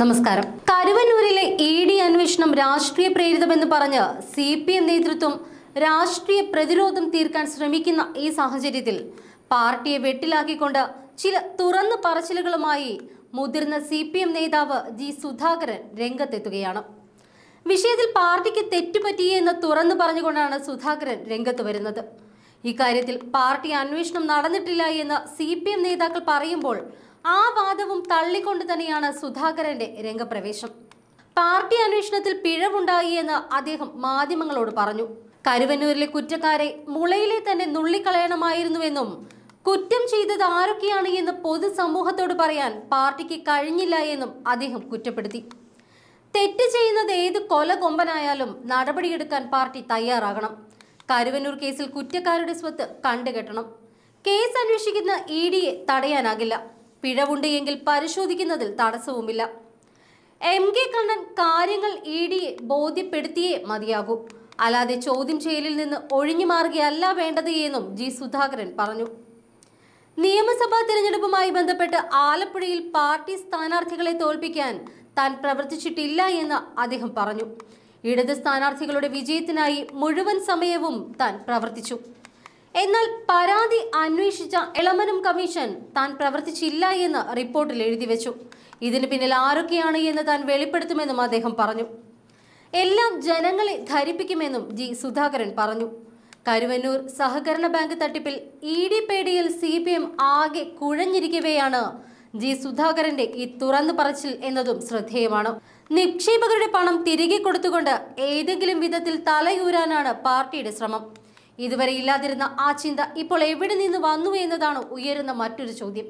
നമസ്കാരം കരുവന്നൂരിലെ E D അന്വേഷണം രാഷ്ട്രീയ പ്രേരിതമെന്ന് പറഞ്ഞ് സി പി എം നേതൃത്വം രാഷ്ട്രീയ പ്രതിരോധം തീർക്കാൻ ശ്രമിക്കുന്ന ഈ സാഹചര്യത്തിൽ പാർട്ടിയെ വെട്ടിലാക്കിക്കൊണ്ട് ചില തുറന്നു പറച്ചിലുകളുമായി മുതിർന്ന സി പി എം നേതാവ് ജി സുധാകരൻ രംഗത്തെത്തുകയാണ് വിഷയത്തിൽ പാർട്ടിക്ക് തെറ്റുപറ്റിയേ എന്ന് തുറന്നു പറഞ്ഞുകൊണ്ടാണ് സുധാകരൻ രംഗത്ത് വരുന്നത് ഇക്കാര്യത്തിൽ പാർട്ടി അന്വേഷണം നടന്നിട്ടില്ല എന്ന് സി നേതാക്കൾ പറയുമ്പോൾ ആ വാദവും തള്ളിക്കൊണ്ട് തന്നെയാണ് സുധാകരന്റെ രംഗപ്രവേശം പാർട്ടി അന്വേഷണത്തിൽ പിഴവുണ്ടായി എന്ന് അദ്ദേഹം മാധ്യമങ്ങളോട് പറഞ്ഞു കരുവന്നൂരിലെ കുറ്റക്കാരെ മുളയിലെ തന്നെ നുള്ളിക്കളയണമായിരുന്നുവെന്നും കുറ്റം ചെയ്തത് ആരൊക്കെയാണ് എന്ന് പൊതുസമൂഹത്തോട് പറയാൻ പാർട്ടിക്ക് കഴിഞ്ഞില്ല എന്നും അദ്ദേഹം കുറ്റപ്പെടുത്തി തെറ്റ് ചെയ്യുന്നത് ഏത് കൊല കൊമ്പനായാലും നടപടിയെടുക്കാൻ പാർട്ടി തയ്യാറാകണം കരുവന്നൂർ കേസിൽ കുറ്റക്കാരുടെ സ്വത്ത് കണ്ടുകെട്ടണം കേസ് അന്വേഷിക്കുന്ന ഇ ഡിയെ തടയാനാകില്ല പിഴവുണ്ട് എങ്കിൽ പരിശോധിക്കുന്നതിൽ തടസ്സവുമില്ല എം കെ കണ്ണൻ കാര്യങ്ങൾ ഇ ഡിയെ ബോധ്യപ്പെടുത്തിയേ മതിയാകൂ അല്ലാതെ ചോദ്യം ചെയ്യലിൽ നിന്ന് ഒഴിഞ്ഞു മാറുകയല്ല വേണ്ടത് എന്നും ജി സുധാകരൻ പറഞ്ഞു നിയമസഭാ തിരഞ്ഞെടുപ്പുമായി ബന്ധപ്പെട്ട് ആലപ്പുഴയിൽ പാർട്ടി സ്ഥാനാർത്ഥികളെ തോൽപ്പിക്കാൻ താൻ പ്രവർത്തിച്ചിട്ടില്ല എന്ന് അദ്ദേഹം പറഞ്ഞു ഇടത് സ്ഥാനാർത്ഥികളുടെ വിജയത്തിനായി മുഴുവൻ സമയവും താൻ പ്രവർത്തിച്ചു എന്നാൽ പരാതി അന്വേഷിച്ച എളമനം കമ്മീഷൻ താൻ പ്രവർത്തിച്ചില്ല എന്ന് റിപ്പോർട്ടിൽ എഴുതി വെച്ചു ഇതിന് പിന്നിൽ ആരൊക്കെയാണ് എന്ന് താൻ വെളിപ്പെടുത്തുമെന്നും അദ്ദേഹം പറഞ്ഞു എല്ലാം ജനങ്ങളെ ധരിപ്പിക്കുമെന്നും ജി സുധാകരൻ പറഞ്ഞു കരുവന്നൂർ സഹകരണ ബാങ്ക് തട്ടിപ്പിൽ ഇ ഡി പേടിയിൽ സി പി എം ആകെ കുഴഞ്ഞിരിക്കവെയാണ് ജി സുധാകരന്റെ ഈ തുറന്നു പറച്ചിൽ എന്നതും ശ്രദ്ധേയമാണ് നിക്ഷേപകരുടെ പണം തിരികെ കൊടുത്തുകൊണ്ട് ഏതെങ്കിലും വിധത്തിൽ തലയൂരാനാണ് പാർട്ടിയുടെ ശ്രമം ഇതുവരെ ഇല്ലാതിരുന്ന ആ ചിന്ത ഇപ്പോൾ എവിടെ നിന്ന് വന്നു എന്നതാണ് ഉയരുന്ന മറ്റൊരു ചോദ്യം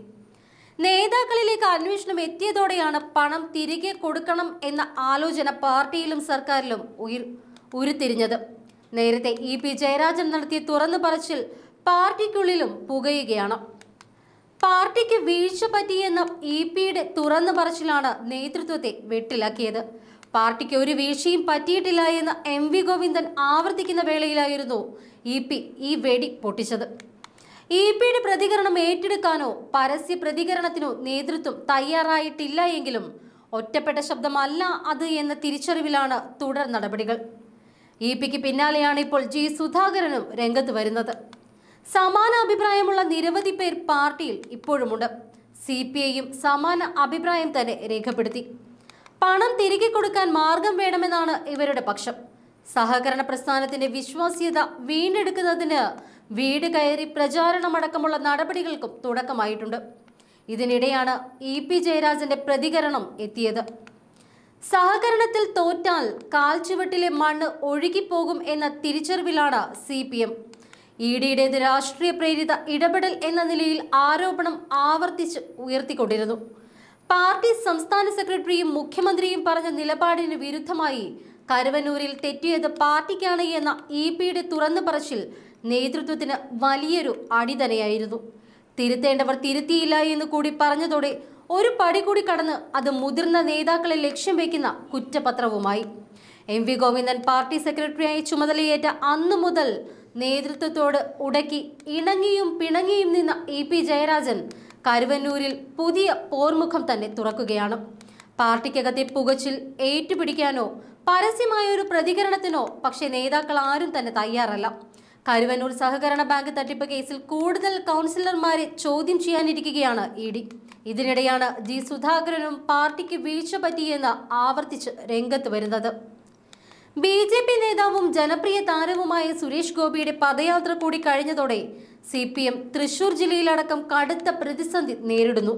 നേതാക്കളിലേക്ക് അന്വേഷണം എത്തിയതോടെയാണ് പണം തിരികെ കൊടുക്കണം എന്ന ആലോചന പാർട്ടിയിലും സർക്കാരിലും ഉയർ ഉരുത്തിരിഞ്ഞത് നേരത്തെ ഇ പി ജയരാജൻ നടത്തിയ തുറന്നു പറച്ചിൽ പാർട്ടിക്കുള്ളിലും പുകയുകയാണ് പാർട്ടിക്ക് വീഴ്ച പറ്റിയെന്ന ഇ പിയുടെ തുറന്നു പറച്ചിലാണ് നേതൃത്വത്തെ വെട്ടിലാക്കിയത് പാർട്ടിക്ക് ഒരു വീഴ്ചയും പറ്റിയിട്ടില്ല എന്ന് എം വി ഗോവിന്ദൻ ആവർത്തിക്കുന്ന വേളയിലായിരുന്നു ഇ പി ഈ വെടി പൊട്ടിച്ചത് ഇ പിയുടെ പ്രതികരണം ഏറ്റെടുക്കാനോ പരസ്യ പ്രതികരണത്തിനോ നേതൃത്വം തയ്യാറായിട്ടില്ല എങ്കിലും ഒറ്റപ്പെട്ട ശബ്ദമല്ല അത് എന്ന തിരിച്ചറിവിലാണ് തുടർ നടപടികൾ ഇ പിക്ക് പിന്നാലെയാണ് ഇപ്പോൾ ജി സുധാകരനും രംഗത്ത് വരുന്നത് സമാന അഭിപ്രായമുള്ള നിരവധി പേർ പാർട്ടിയിൽ ഇപ്പോഴുമുണ്ട് സി പി ഐയും സമാന അഭിപ്രായം തന്നെ രേഖപ്പെടുത്തി പണം തിരികെ കൊടുക്കാൻ മാർഗം വേണമെന്നാണ് ഇവരുടെ പക്ഷം സഹകരണ പ്രസ്ഥാനത്തിന്റെ വിശ്വാസ്യത വീണ്ടെടുക്കുന്നതിന് വീട് കയറി പ്രചാരണമടക്കമുള്ള നടപടികൾക്കും തുടക്കമായിട്ടുണ്ട് ഇതിനിടെയാണ് ഇ പി ജയരാജന്റെ പ്രതികരണം എത്തിയത് സഹകരണത്തിൽ തോറ്റാൽ കാൽച്ചുവട്ടിലെ മണ്ണ് ഒഴുകിപ്പോകും എന്ന തിരിച്ചറിവിലാണ് സി പി എം ഡിയുടേത് രാഷ്ട്രീയ പ്രേരിത ഇടപെടൽ എന്ന നിലയിൽ ആരോപണം ആവർത്തിച്ച് ഉയർത്തിക്കൊണ്ടിരുന്നു പാർട്ടി സംസ്ഥാന സെക്രട്ടറിയും മുഖ്യമന്ത്രിയും പറഞ്ഞ നിലപാടിന് വിരുദ്ധമായി കരുവനൂരിൽ തെറ്റിയത് പാർട്ടിക്കാണ് എന്ന ഇ പിയുടെ തുറന്നു പറച്ചിൽ നേതൃത്വത്തിന് വലിയൊരു അടി തന്നെയായിരുന്നു തിരുത്തേണ്ടവർ തിരുത്തിയില്ല എന്ന് കൂടി പറഞ്ഞതോടെ ഒരു പടി കൂടി കടന്ന് അത് മുതിർന്ന നേതാക്കളെ ലക്ഷ്യം വയ്ക്കുന്ന കുറ്റപത്രവുമായി എം വി ഗോവിന്ദൻ പാർട്ടി സെക്രട്ടറിയായി ചുമതലയേറ്റ അന്നു മുതൽ നേതൃത്വത്തോട് ഉടക്കി ഇണങ്ങിയും പിണങ്ങിയും നിന്ന ഇ പി ജയരാജൻ കരുവന്നൂരിൽ പുതിയ പോർമുഖം തന്നെ തുറക്കുകയാണ് പാർട്ടിക്കകത്തെ പുകച്ചിൽ ഏറ്റുപിടിക്കാനോ പരസ്യമായ ഒരു പ്രതികരണത്തിനോ പക്ഷേ നേതാക്കൾ ആരും തന്നെ തയ്യാറല്ല കരുവന്നൂർ സഹകരണ ബാങ്ക് തട്ടിപ്പ് കേസിൽ കൂടുതൽ കൗൺസിലർമാരെ ചോദ്യം ചെയ്യാനിരിക്കുകയാണ് ഇ ഡി ഇതിനിടെയാണ് ജി സുധാകരനും പാർട്ടിക്ക് വീഴ്ച പറ്റിയെന്ന് ആവർത്തിച്ച് രംഗത്ത് വരുന്നത് ബി ജെ പി നേതാവും ജനപ്രിയ താരവുമായ സുരേഷ് ഗോപിയുടെ പദയാത്ര കൂടി കഴിഞ്ഞതോടെ സി പി എം തൃശൂർ ജില്ലയിലടക്കം കടുത്ത പ്രതിസന്ധി നേരിടുന്നു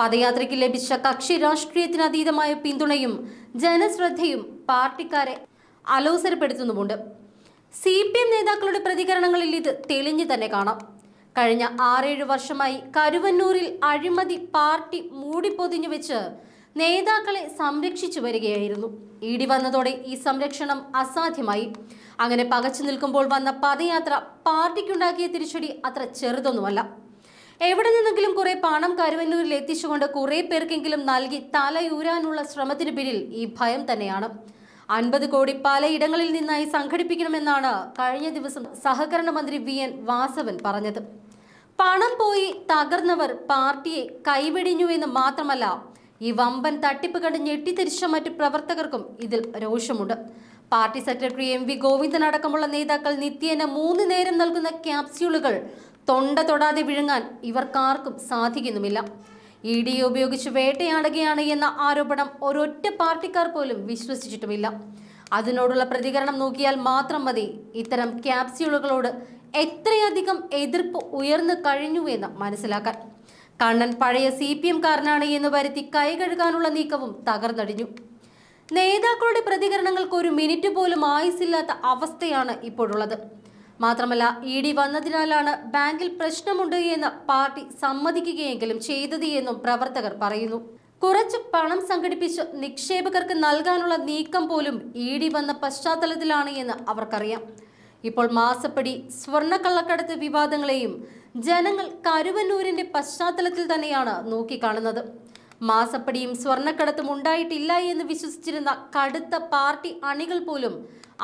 പദയാത്രയ്ക്ക് ലഭിച്ച കക്ഷി രാഷ്ട്രീയത്തിനതീതമായ പിന്തുണയും ജനശ്രദ്ധയും പാർട്ടിക്കാരെ അലോസരപ്പെടുത്തുന്നുമുണ്ട് സി പി എം നേതാക്കളുടെ പ്രതികരണങ്ങളിൽ ഇത് തെളിഞ്ഞു തന്നെ കാണാം കഴിഞ്ഞ ആറേഴ് വർഷമായി കരുവന്നൂരിൽ അഴിമതി പാർട്ടി മൂടിപ്പൊതിഞ്ഞു വെച്ച് നേതാക്കളെ സംരക്ഷിച്ചു വരികയായിരുന്നു ഇടി വന്നതോടെ ഈ സംരക്ഷണം അസാധ്യമായി അങ്ങനെ പകച്ചു നിൽക്കുമ്പോൾ വന്ന പദയാത്ര പാർട്ടിക്കുണ്ടാക്കിയ തിരിച്ചടി അത്ര ചെറുതൊന്നുമല്ല എവിടെ നിന്നെങ്കിലും കുറെ പണം കരുവന്നൂരിൽ എത്തിച്ചുകൊണ്ട് കുറെ പേർക്കെങ്കിലും നൽകി തലയൂരാനുള്ള ശ്രമത്തിന് പിന്നിൽ ഈ ഭയം തന്നെയാണ് അൻപത് കോടി പലയിടങ്ങളിൽ നിന്നായി സംഘടിപ്പിക്കണമെന്നാണ് കഴിഞ്ഞ ദിവസം സഹകരണ മന്ത്രി വി എൻ വാസവൻ പറഞ്ഞത് പണം പോയി തകർന്നവർ പാർട്ടിയെ കൈവെടിഞ്ഞു എന്ന് മാത്രമല്ല ഈ വമ്പൻ തട്ടിപ്പ് കണ്ട് ഞെട്ടിത്തിരിച്ച മറ്റു പ്രവർത്തകർക്കും ഇതിൽ രോഷമുണ്ട് പാർട്ടി സെക്രട്ടറി എം വി ഗോവിന്ദൻ അടക്കമുള്ള നേതാക്കൾ നിത്യേന മൂന്ന് നേരം നൽകുന്ന ക്യാപ്സ്യൂളുകൾ തൊണ്ട തൊടാതെ വിഴുങ്ങാൻ ഇവർക്കാർക്കും സാധിക്കുന്നുമില്ല ഇ ഡി ഉപയോഗിച്ച് വേട്ടയാടുകയാണ് എന്ന ആരോപണം ഒരൊറ്റ പാർട്ടിക്കാർ പോലും വിശ്വസിച്ചിട്ടുമില്ല അതിനോടുള്ള പ്രതികരണം നോക്കിയാൽ മാത്രം മതി ഇത്തരം ക്യാപ്സ്യൂളുകളോട് എത്രയധികം എതിർപ്പ് ഉയർന്നു കഴിഞ്ഞു എന്ന് മനസ്സിലാക്കാൻ കണ്ണൻ പഴയ സി പി കാരനാണ് എന്ന് വരുത്തി കൈകഴുകാനുള്ള നീക്കവും തകർന്നടിഞ്ഞു നേതാക്കളുടെ പ്രതികരണങ്ങൾക്ക് ഒരു മിനിറ്റ് പോലും ആയുസില്ലാത്ത അവസ്ഥയാണ് ഇപ്പോഴുള്ളത് മാത്രമല്ല ഇ ഡി വന്നതിനാലാണ് ബാങ്കിൽ പ്രശ്നമുണ്ട് എന്ന് പാർട്ടി സമ്മതിക്കുകയെങ്കിലും ചെയ്തത് എന്നും പ്രവർത്തകർ പറയുന്നു കുറച്ച് പണം സംഘടിപ്പിച്ച് നിക്ഷേപകർക്ക് നൽകാനുള്ള നീക്കം പോലും ഇ ഡി വന്ന പശ്ചാത്തലത്തിലാണ് എന്ന് അവർക്കറിയാം ഇപ്പോൾ മാസപ്പടി സ്വർണ്ണക്കള്ളക്കടത്ത് വിവാദങ്ങളെയും ജനങ്ങൾ കരുവന്നൂരിന്റെ പശ്ചാത്തലത്തിൽ തന്നെയാണ് നോക്കിക്കാണുന്നത് മാസപ്പടിയും സ്വർണ്ണക്കടത്തും ഉണ്ടായിട്ടില്ല എന്ന് വിശ്വസിച്ചിരുന്ന കടുത്ത പാർട്ടി അണികൾ പോലും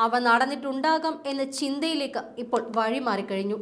അവ നടന്നിട്ടുണ്ടാകാം എന്ന ചിന്തയിലേക്ക് ഇപ്പോൾ വഴിമാറിക്കഴിഞ്ഞു